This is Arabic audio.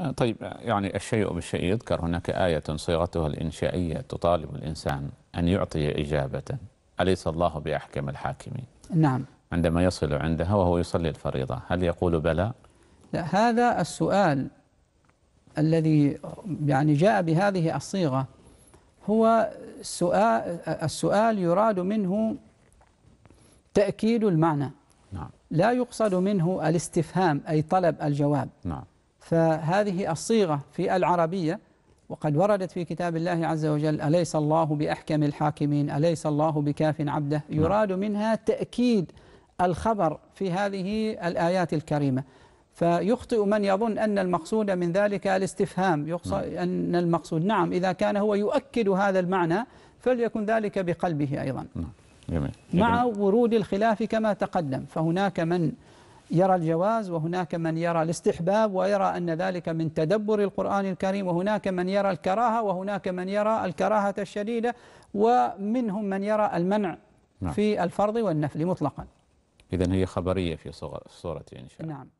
آه، طيب يعني الشيء بالشيء يذكر هناك آية صيغتها الإنشائية تطالب الإنسان أن يعطي إجابة أليس الله بأحكم الحاكمين نعم عندما يصل عندها وهو يصلي الفريضة هل يقول بلى؟ لا هذا السؤال الذي يعني جاء بهذه الصيغة هو السؤال, السؤال يراد منه تأكيد المعنى نعم. لا يقصد منه الاستفهام أي طلب الجواب نعم فهذه الصيغة في العربية وقد وردت في كتاب الله عز وجل أليس الله بأحكم الحاكمين أليس الله بكاف عبده نعم. يراد منها تأكيد الخبر في هذه الآيات الكريمة فيخطئ من يظن أن المقصود من ذلك الاستفهام نعم. أن المقصود نعم إذا كان هو يؤكد هذا المعنى فليكن ذلك بقلبه أيضا نعم. مع ورود الخلاف كما تقدم فهناك من يرى الجواز وهناك من يرى الاستحباب ويرى أن ذلك من تدبر القرآن الكريم وهناك من يرى الكراهة وهناك من يرى الكراهة الشديدة ومنهم من يرى المنع نعم. في الفرض والنفل مطلقا إذا هي خبرية في صورة إن شاء الله نعم